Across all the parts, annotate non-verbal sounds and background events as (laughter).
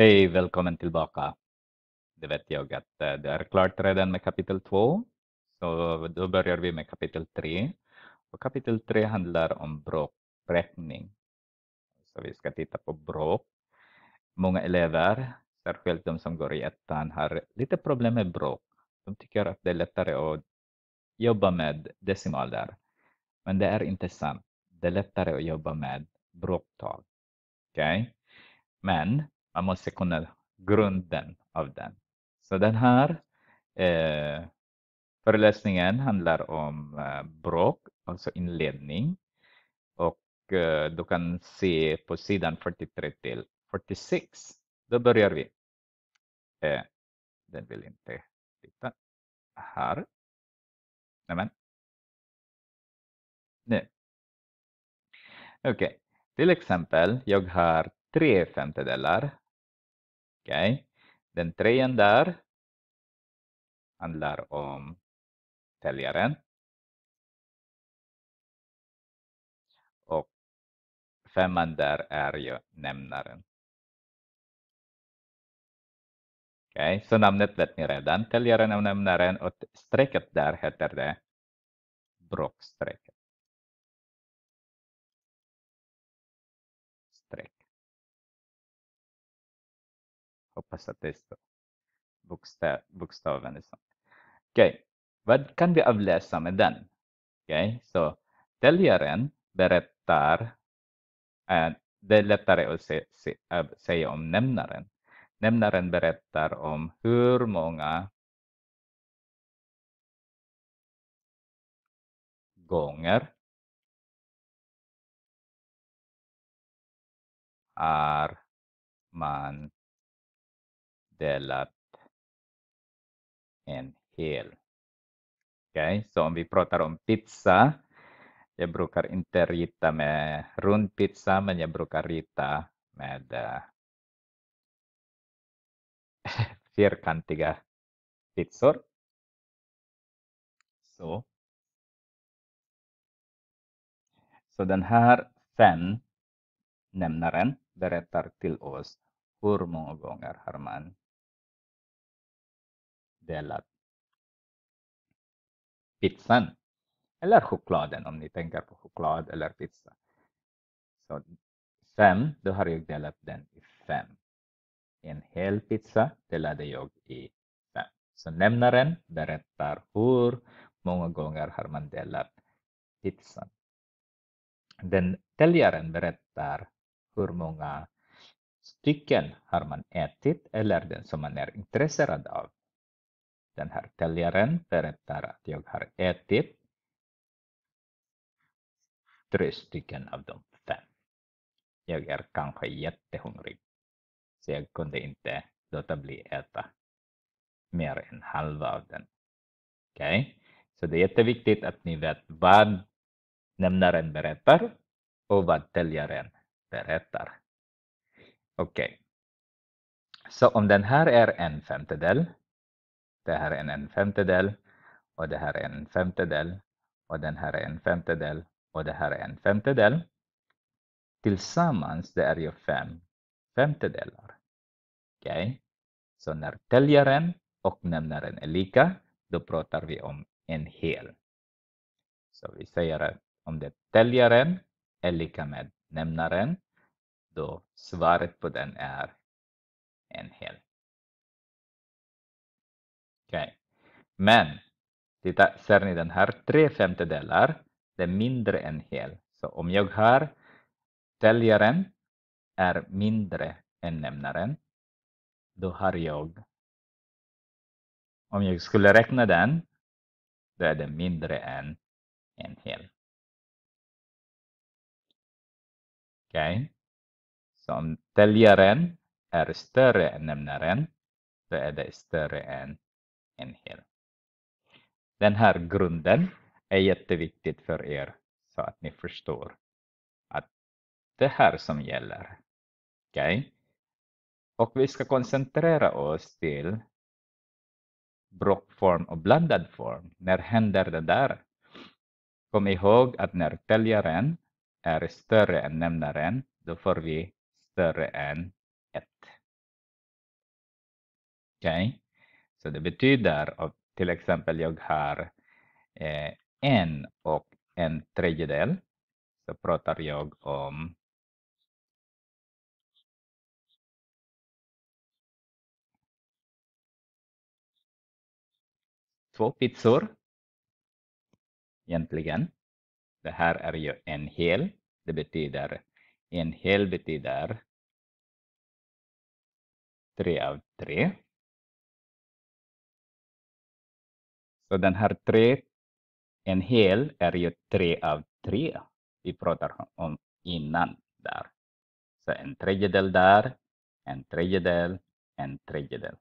Hej, välkommen tillbaka. Det vet jag att eh, det är klart redan med kapitel 2. Så då börjar vi med kapitel 3. Och kapitel 3 handlar om bråkräkning. Så vi ska titta på bråk. Många elever, särskilt de som går i ettan, har lite problem med bråk. De tycker att det är lättare att jobba med decimaler. Men det är inte sant. Det är lättare att jobba med bråktal. Okay? Men man måste kunna grunden av den. Så den här eh, föreläsningen handlar om eh, bråk, alltså inledning. Och eh, du kan se på sidan 43 till 46. Då börjar vi. Eh, den vill inte titta. Här. Nämen. Nu. Okej, okay. till exempel, jag har tre femtedelar Okay? Den trean där handlar om täljaren. Och femman där är ju nämnaren. okay, så namnet vet ni redan, täljaren och nämnaren och strecket där heter det bråkstrecket. hoppas att det står bokstaven. Liksom. okay. vad kan vi avläsa med den? Okej, okay. så täljaren berättar, äh, det är lättare att se, se, äh, säga om nämnaren. Nämnaren berättar om hur många gånger har man delat en hel. Okay? Så om vi pratar om pizza, jag brukar inte rita med rund pizza, men jag brukar rita med uh, (laughs) fyrkantiga pizzor. Så. Så den här fem nämnaren berättar till oss hur många gånger har man delar pizzan eller chokladen om ni tänker på choklad eller pizza. Så fem, då har jag delat den i fem. En hel pizza delade jag i fem. Så nämnaren berättar hur många gånger har man delat pizzan. Den täljaren berättar hur många stycken har man ätit eller den som man är intresserad av den här täljaren berättar att jag har ätit tre stycken av de fem. Jag är kanske jättehungrig, så jag kunde inte låta bli äta mer än halva av den. Okej, okay? så det är jätteviktigt att ni vet vad nämnaren berättar och vad täljaren berättar. Okej, okay. så om den här är en femtedel det här är en femtedel och det här är en femtedel och den här är en femtedel och det här är en femtedel. Tillsammans det är ju fem femtedelar. Okej, okay? så när täljaren och nämnaren är lika, då pratar vi om en hel. Så vi säger att om det täljaren är lika med nämnaren, då svaret på den är en hel. Okay. Men titta, ser ni den här? Tre femtedelar, det är mindre än hel. Så om jag har täljaren är mindre än nämnaren, då har jag, om jag skulle räkna den, då är det mindre än en hel. Okej, okay. så om täljaren är större än nämnaren, då är det större än en hel. Den här grunden är jätteviktigt för er så att ni förstår att det här som gäller. Okay? Och vi ska koncentrera oss till brockform och blandad form. När händer det där? Kom ihåg att när täljaren är större än nämnaren, då får vi större än 1. Okej? Okay. Så det betyder att till exempel jag har eh, en och en tredjedel så pratar jag om två pizzor egentligen. Det här är ju en hel. Det betyder en hel betyder tre av tre. Så den här tre, en hel är ju tre av tre vi pratar om innan där. Så en tredjedel där, en tredjedel, en tredjedel.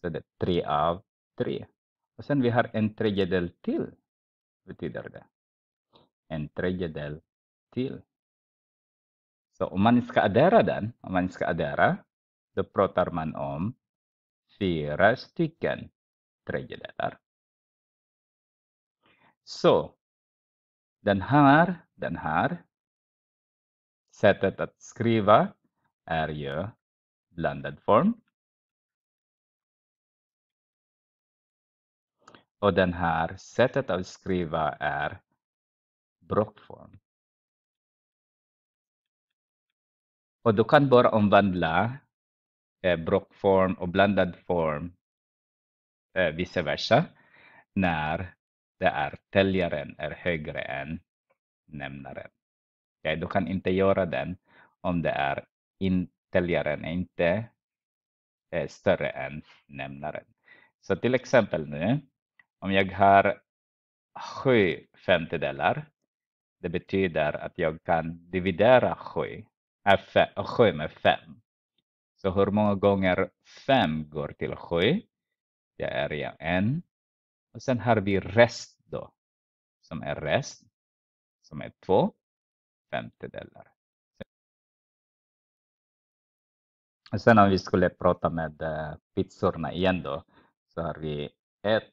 Så det är tre av tre. Och sen vi har en tredjedel till, betyder det. En tredjedel till. Så om man ska addera den, om man ska addera, då pratar man om fyra stycken tredjedelar. Så den här, den här sättet att skriva är ju blandad form. Och den här sättet att skriva är blockform. Och du kan bara omvandla eh, blockform och blandad form eh, vice versa när det är täljaren är högre än nämnaren. Okay, du kan inte göra den om det är in, täljaren är inte är eh, större än nämnaren. Så till exempel nu, om jag har sju femtedelar, det betyder att jag kan dividera sju äh, eh, 7 med fem. Så hur många gånger fem går till sju det är jag en. Och sen har vi rest då, som är rest, som är två femtedelar. Och sen om vi skulle prata med eh, pizzorna igen då, så har vi 1,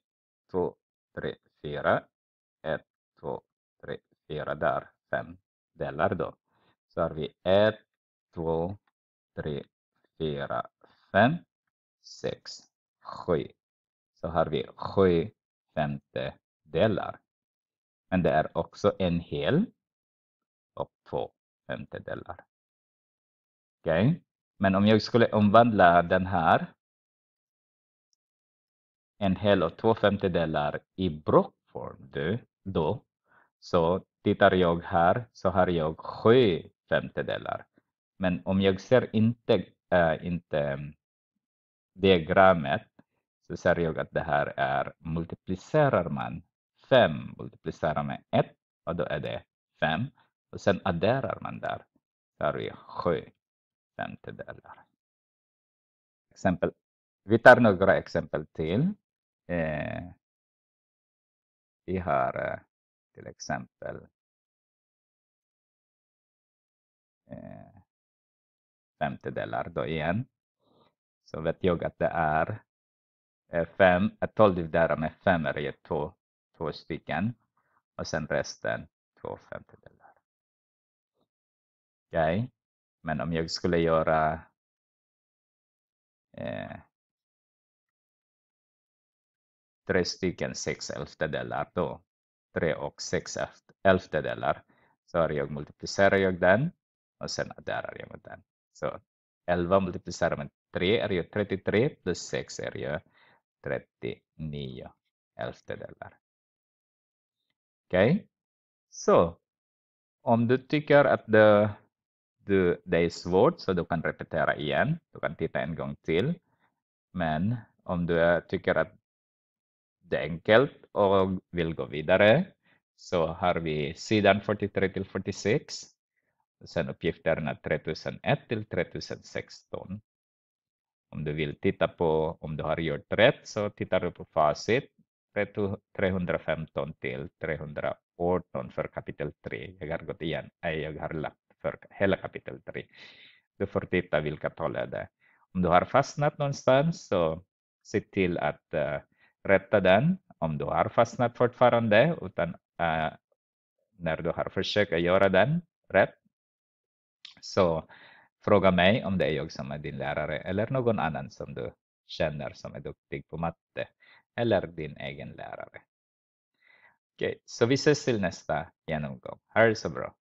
2, 3, 4, 1, 2, 3, 4 där, fem delar då. Så har vi 1, 2, 3, 4, 5, 6, 7 så har vi sju femtedelar. Men det är också en hel och två femtedelar. okay? men om jag skulle omvandla den här en hel och två femtedelar i blockform då, så tittar jag här så har jag sju femtedelar. Men om jag ser inte, äh, inte mm, diagrammet så ser jag att det här är multiplicerar man 5 multiplicerar med 1 och då är det 5 och sen adderar man där så har vi 7 femtedelar. Exempel. Vi tar några exempel till. Eh, vi har eh, till exempel eh, femtedelar då igen. Så vet jag att det är Eh, fem, 12 dirham med fem riyal, två, två stycken och sen resten två femtedelar. Okej, okay. men om jag skulle göra eh, tre stycken sex elftedelar då, tre och sex elftedelar, så har jag multiplicerar jag den och sen adderar jag med den. Så 11 multiplicerar med 3 är ju 33 plus 6 är ju 39 elstedelar. Okej, okay? så om du tycker att det, det, det är svårt så du kan repetera igen. Du kan titta en gång till. Men om du tycker att det är enkelt och vill gå vidare så har vi sidan 43 till 46. Sen uppgifterna 3001 till 3016. Om du vill titta på om du har gjort rätt så tittar du på facit 315 till 318 för kapitel 3. Jag har gått igen, nej jag har lagt för hela kapitel 3. Du får titta vilka tal är det. Om du har fastnat någonstans så se till att uh, rätta den. Om du har fastnat fortfarande utan uh, när du har försökt att göra den rätt så Fråga mig om det är jag som är din lärare eller någon annan som du känner som är duktig på matte eller din egen lärare. Okej, okay, så vi ses till nästa genomgång. Ha det så bra!